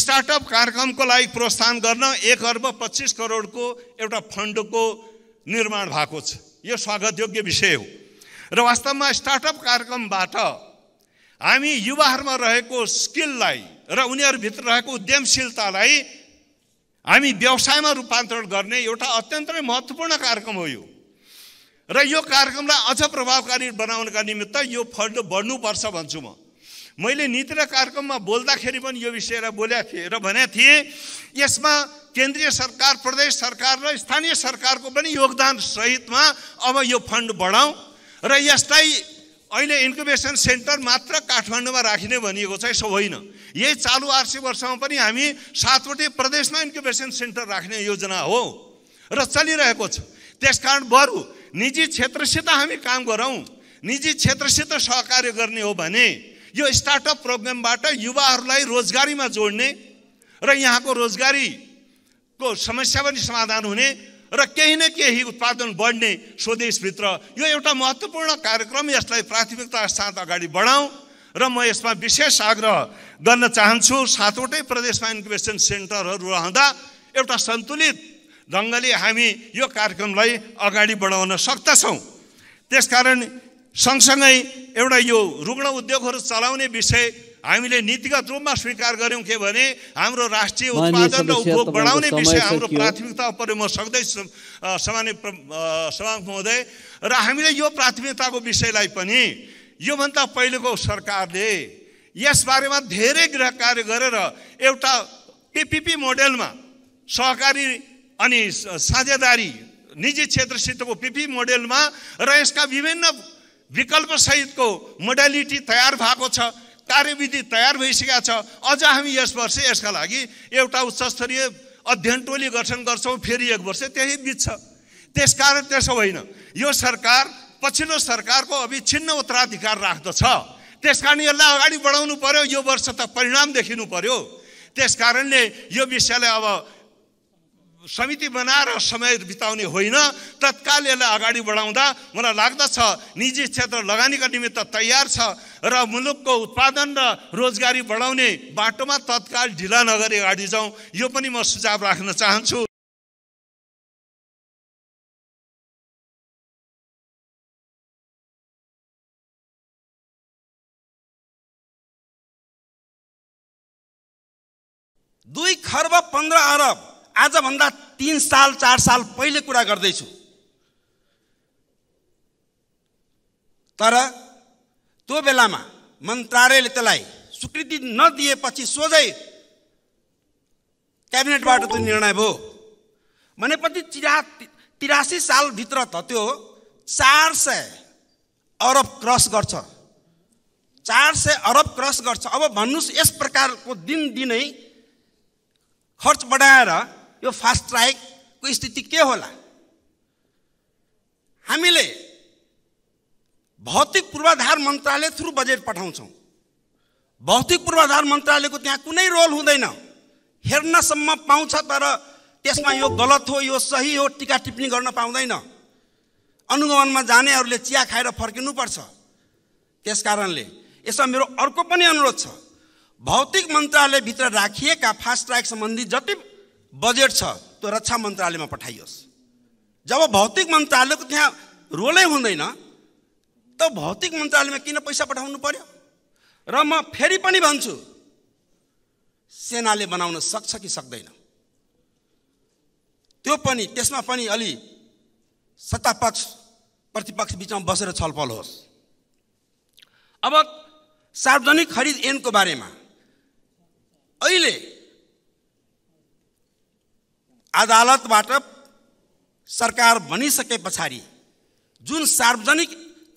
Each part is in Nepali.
स्टार्टअप कार्यक्रमको लागि प्रोत्साहन गर्न एक अर्ब पच्चिस करोडको एउटा फन्डको निर्माण भएको छ यो स्वागतयोग्य विषय हो र वास्तवमा स्टार्टअप कार्यक्रमबाट हामी युवाहरूमा रहेको स्किललाई र उनीहरूभित्र रहेको उद्यमशीलतालाई हामी व्यवसायमा रूपान्तरण गर्ने एउटा अत्यन्तै महत्त्वपूर्ण कार्यक्रम हो यो र यो कार्यक्रमलाई अझ प्रभावकारी बनाउनका निमित्त यो फन्ड बढ्नुपर्छ भन्छु म मैले नीति र कार्यक्रममा बोल्दाखेरि पनि यो विषयलाई बोलेको थिएँ र भनेको थिएँ यसमा केन्द्रीय सरकार प्रदेश सरकार र स्थानीय सरकारको पनि योगदान सहितमा अब यो फन्ड बढाउँ र यसलाई अहिले इन्क्युबेसन सेन्टर मात्र काठमाडौँमा राखिने भनिएको छ यसो होइन यही चालु आर्थिक वर्षमा पनि हामी सातवटै प्रदेशमा इन्क्युबेसन सेन्टर राख्ने योजना हो र चलिरहेको छ त्यसकारण बरु निजी क्षेत्रसित हामी काम गरौँ निजी क्षेत्रसित सहकार्य गर्ने हो भने यो स्टार्टअप प्रोग्रामबाट युवाहरूलाई रोजगारीमा जोड्ने र यहाँको रोजगारीको समस्या पनि समाधान हुने र केही न केही उत्पादन बढ्ने स्वदेशभित्र यो एउटा महत्त्वपूर्ण कार्यक्रम यसलाई प्राथमिकता साथ अगाडि बढाउँ र म यसमा विशेष आग्रह गर्न चाहन्छु सातवटै प्रदेशमा इन्क्युबेसन सेन्टरहरू रहँदा एउटा सन्तुलित ढङ्गले हामी यो कार्यक्रमलाई अगाडि बढाउन सक्दछौँ त्यसकारण सँगसँगै एउटा यो रुग्ण उद्योगहरू चलाउने विषय हामीले नीतिगत रूपमा स्वीकार गऱ्यौँ के भने हाम्रो राष्ट्रिय उत्पादन र उपभोग बढाउने विषय हाम्रो प्राथमिकता पऱ्यो म सक्दै सामान्य सभामुख महोदय र हामीले यो प्राथमिकताको विषयलाई पनि योभन्दा पहिलेको सरकारले यसबारेमा धेरै गृह कार्य गरेर एउटा पिपिपी मोडेलमा सहकारी अनि साझेदारी निजी क्षेत्रसितको पिपी मोडेलमा र यसका विभिन्न विकल्पसहितको मोडालिटी तयार भएको छ कार्यविधि तयार भइसकेको छ अझ हामी यस वर्ष यसका लागि एउटा उच्चस्तरीय अध्ययन टोली गठन गर्छौँ फेरि एक वर्ष त्यही बिच छ त्यसकारण त्यसो होइन यो सरकार पछिल्लो सरकारको अविच्छिन्न उत्तराधिकार राख्दछ त्यस कारण यसलाई अगाडि बढाउनु पर्यो यो वर्ष त परिणाम देखिनु पर्यो कारणले यो विषयलाई अब समिति बनाएर समय बिताउने होइन तत्काल यसलाई अगाडि बढाउँदा मलाई लाग्दछ निजी क्षेत्र लगानीका निमित्त तयार छ र मुलुकको उत्पादन र रोजगारी बढाउने बाटोमा तत्काल ढिला नगरी अगाडि जाउँ यो पनि म सुझाव राख्न चाहन्छु दुई खर्ब पन्ध्र अरब आजभन्दा तिन साल चार साल पहिले कुरा गर्दैछु तर त्यो बेलामा मन्त्रालयले त्यसलाई स्वीकृति नदिएपछि सोझै क्याबिनेटबाट त्यो निर्णय भयो भनेपछि चिरा तिरासी सालभित्र त त्यो चार सय अरब क्रस गर्छ चार सय अरब क्रस गर्छ अब भन्नुहोस् यस प्रकारको दिनदिनै खर्च बढाएर यो फास्ट ट्र्याकको स्थिति के होला हामीले भौतिक पूर्वाधार मन्त्रालय थ्रु बजेट पठाउँछौँ भौतिक पूर्वाधार मन्त्रालयको त्यहाँ कुनै रोल हुँदैन हेर्नसम्म पाउँछ तर त्यसमा यो गलत हो यो सही हो टिका टिप्पणी गर्न पाउँदैन अनुगमनमा जानेहरूले चिया खाएर फर्किनुपर्छ त्यस कारणले यसमा मेरो अर्को पनि अनुरोध छ भौतिक मन्त्रालयभित्र राखिएका फास्ट ट्र्याक सम्बन्धी जति बजेट छ त्यो रक्षा मन्त्रालयमा पठाइयोस् जब भौतिक मन्त्रालयको त्यहाँ रोलै हुँदैन त भौतिक मन्त्रालयमा किन पैसा पठाउनु पर्यो र म फेरि पनि भन्छु सेनाले बनाउन सक्छ कि सक्दैन त्यो पनि त्यसमा पनि अलि सत्तापक्ष प्रतिपक्ष बिचमा बसेर छलफल होस् अब सार्वजनिक खरिद ऐनको बारेमा अहिले अदालतबाट सरकार बनिसके पछाडि जुन सार्वजनिक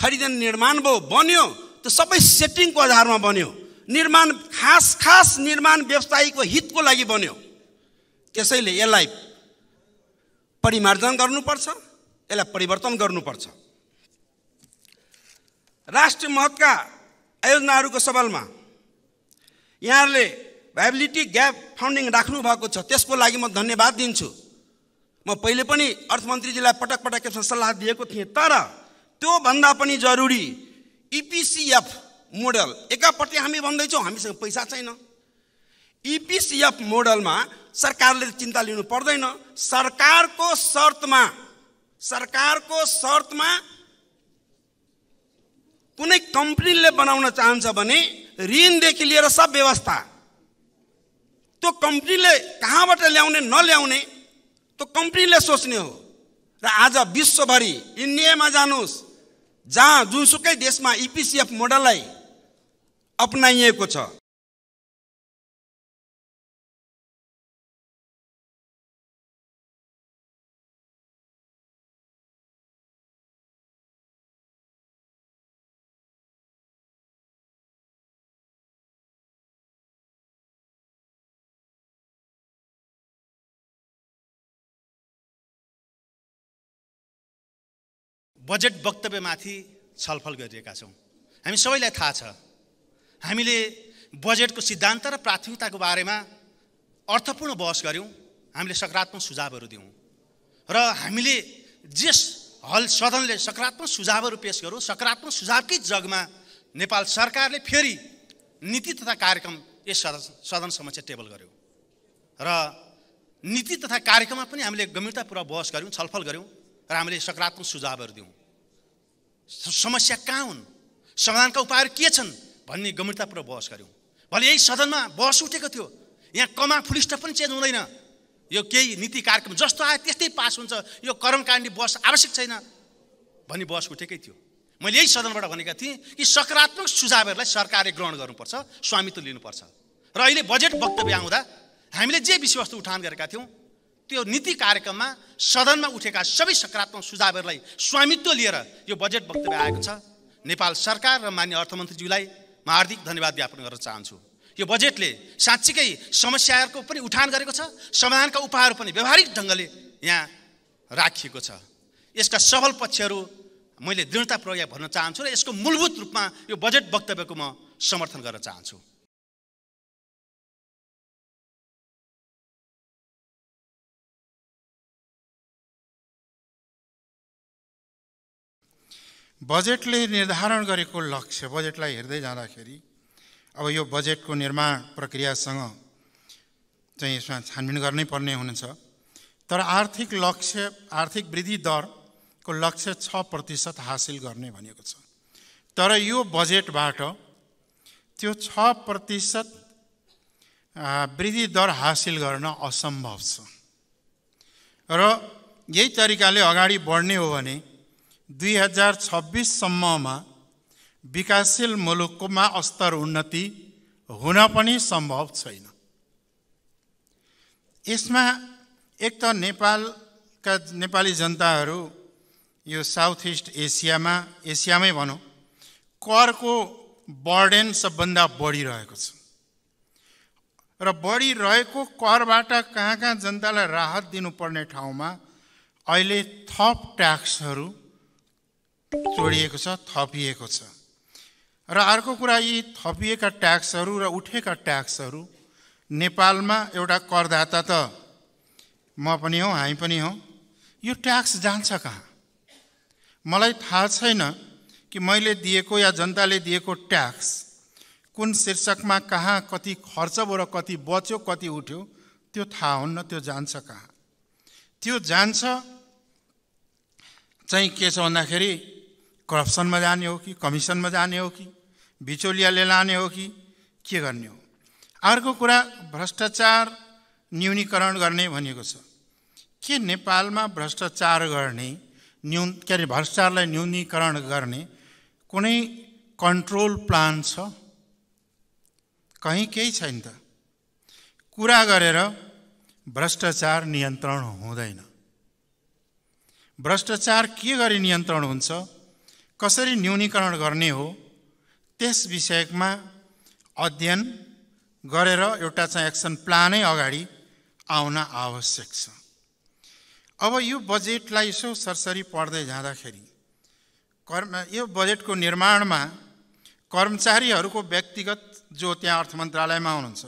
खरिद निर्माण भयो बन्यो त्यो सबै सेटिङको आधारमा बन्यो निर्माण खास खास निर्माण व्यवसायीको हितको लागि बन्यो त्यसैले यसलाई परिमार्जन गर्नुपर्छ यसलाई परिवर्तन गर्नुपर्छ राष्ट्रिय महत्त्वका आयोजनाहरूको सवालमा यहाँहरूले भाइबिलिटी ग्याप फाउन्डिङ राख्नु भएको छ त्यसको लागि म धन्यवाद दिन्छु म पहिले पनि अर्थमन्त्रीजीलाई पटक पटक यसमा सल्लाह दिएको थिएँ तर त्योभन्दा पनि जरुरी इपिसिएफ e मोडल एकापट्टि हामी भन्दैछौँ हामीसँग पैसा छैन इपिसिएफ e मोडलमा सरकारले चिन्ता लिनु पर्दैन सरकारको शर्तमा सरकारको शर्तमा कुनै कम्पनीले बनाउन चाहन्छ भने ऋणदेखि लिएर सब व्यवस्था त्यो कम्पनीले कहाँबाट ल्याउने नल्याउने त्यो कम्पनीले सोच्ने हो र आज विश्वभरि इन्डियामा जानुहोस् जहाँ जुनसुकै देशमा इपिसिएफ e मोडललाई अप्नाइएको छ बजेट वक्तव्यमाथि छलफल गरिरहेका छौँ हामी सबैलाई थाहा छ हामीले बजेटको सिद्धान्त र प्राथमिकताको बारेमा अर्थपूर्ण बहस गऱ्यौँ हामीले सकारात्मक सुझावहरू दियौँ र हामीले जस हल सदनले सकारात्मक सुझावहरू पेस गरौँ सकारात्मक सुझावकै जगमा नेपाल सरकारले फेरि नीति तथा कार्यक्रम यस सदन सदन समक्ष टेबल गऱ्यौँ र नीति तथा कार्यक्रममा पनि हामीले गम्भीरतापूर्वक बहस गऱ्यौँ छलफल गऱ्यौँ र हामीले सकारात्मक सुझावहरू दियौँ समस्या कहाँ हुन् समाधानका उपायहरू के छन् भन्ने गम्भीरतापूर्वक बहस गऱ्यौँ भले यही सदनमा बहस उठेको थियो यहाँ कमा फुलिस्ट पनि चेन्ज हुँदैन यो केही नीति कार्यक्रम जस्तो आयो त्यस्तै पास हुन्छ यो कर्मकाण्डी बस आवश्यक छैन भन्ने बस उठेकै थियो मैले यही सदनबाट भनेका थिएँ कि सकारात्मक सुझावहरूलाई सरकारले ग्रहण गर्नुपर्छ स्वामित्व लिनुपर्छ र अहिले बजेट वक्तव्य आउँदा हामीले जे विषयवस्तु उठान गरेका थियौँ त्यो नीति कार्यक्रममा सदनमा उठेका सबै सकारात्मक सुझावहरूलाई स्वामित्व लिएर यो बजेट वक्तव्य आएको छ नेपाल सरकार र मान्य अर्थमन्त्रीज्यूलाई म हार्दिक धन्यवाद ज्ञापन गर्न चाहन्छु यो बजेटले साँच्चीकै समस्याहरूको पनि उठान गरेको छ समाधानका उपायहरू पनि व्यवहारिक ढङ्गले यहाँ राखिएको छ यसका सबल पक्षहरू मैले दृढतापूर्वक भन्न चाहन्छु र यसको मूलभूत रूपमा यो बजेट वक्तव्यको म समर्थन गर्न चाहन्छु बजेटले निर्धारण गरेको लक्ष्य बजेटलाई हेर्दै जाँदाखेरि अब यो बजेटको निर्माण प्रक्रियासँग चाहिँ यसमा छानबिन गर्नै पर्ने हुनेछ तर आर्थिक लक्ष्य आर्थिक वृद्धि दरको लक्ष्य छ प्रतिशत हासिल गर्ने भनेको छ तर यो बजेटबाट त्यो छ प्रतिशत वृद्धि दर हासिल गर्न असम्भव छ र यही तरिकाले अगाडि बढ्ने हो भने दुई हजार छब्बिससम्ममा विकासशील मुलुकमा अस्तर उन्नति हुन पनि सम्भव छैन यसमा एक त नेपालका नेपाली जनताहरू यो साउथ इस्ट एसियामा एसियामै भनौँ करको बर्डेन सबभन्दा बढिरहेको छ र बढिरहेको करबाट कहाँ कहाँ जनतालाई राहत दिनुपर्ने ठाउँमा अहिले थप ट्याक्सहरू जोडिएको छ थपिएको छ र अर्को कुरा यी थपिएका ट्याक्सहरू र उठेका ट्याक्सहरू नेपालमा एउटा करदाता त म पनि हौँ हामी पनि हौँ यो ट्याक्स जान्छ कहाँ मलाई थाहा छैन कि मैले दिएको या जनताले दिएको ट्याक्स कुन शीर्षकमा कहाँ कति खर्च भयो र कति बच्यो कति उठ्यो त्यो थाहा हुन्न त्यो जान्छ कहाँ त्यो जान्छ चाहिँ के छ भन्दाखेरि करप्सनमा जाने हो कि कमिसनमा जाने हो कि बिचौलियाले लाने हो कि के गर्ने हो अर्को कुरा भ्रष्टाचार न्यूनीकरण गर्ने भनिएको छ के नेपालमा भ्रष्टाचार गर्ने न्यू के अरे भ्रष्टाचारलाई न्यूनीकरण गर्ने कुनै कन्ट्रोल प्लान छ कहीँ केही छैन त कुरा गरेर भ्रष्टाचार नियन्त्रण हुँदैन भ्रष्टाचार के गरी नियन्त्रण हुन्छ कसरी न्यूनीकरण गर्ने हो त्यस विषयमा अध्ययन गरेर एउटा चाहिँ एक्सन प्लानै अगाडि आउन आवश्यक छ अब यो बजेटलाई यसो सरसरी पढ्दै जाँदाखेरि कर्म यो बजेटको निर्माणमा कर्मचारीहरूको व्यक्तिगत जो त्यहाँ अर्थ मन्त्रालयमा हुनुहुन्छ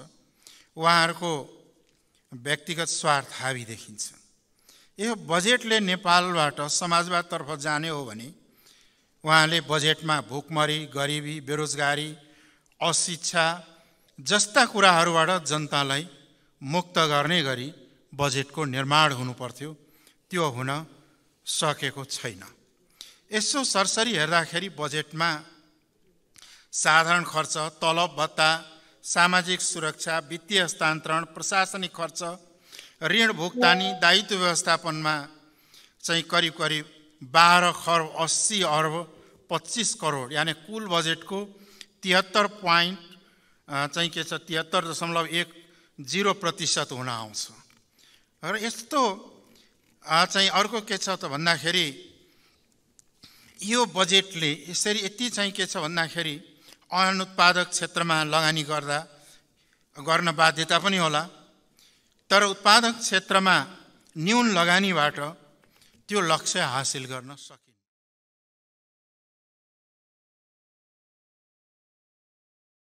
उहाँहरूको व्यक्तिगत स्वार्थ हावी देखिन्छ यो बजेटले नेपालबाट समाजवादतर्फ जाने हो भने उहाँले बजेटमा भुकमरी गरिबी बेरोजगारी अशिक्षा जस्ता कुराहरूबाट जनतालाई मुक्त गर्ने गरी बजेटको निर्माण हुनुपर्थ्यो त्यो हुन सकेको छैन यसो सरसरी हेर्दाखेरि बजेटमा साधारण खर्च तलब भत्ता सामाजिक सुरक्षा वित्तीय हस्तान्तरण प्रशासनिक खर्च ऋण भुक्तानी दायित्व व्यवस्थापनमा चाहिँ करिब करिब बाह्र खर्ब अस्सी अर्ब पच्चिस करोड यानि कुल बजेटको तिहत्तर पोइन्ट चाहिँ के छ तिहत्तर दशमलव एक जिरो प्रतिशत हुन आउँछ र यस्तो चाहिँ अर्को के छ त भन्दाखेरि यो बजेटले यसरी यति चाहिँ के छ भन्दाखेरि अनुत्पादक क्षेत्रमा लगानी गर्दा गर्न बाध्यता पनि होला तर उत्पादक क्षेत्रमा न्यून लगानीबाट त्यो लक्ष्य हासिल गर्न सकिन्छ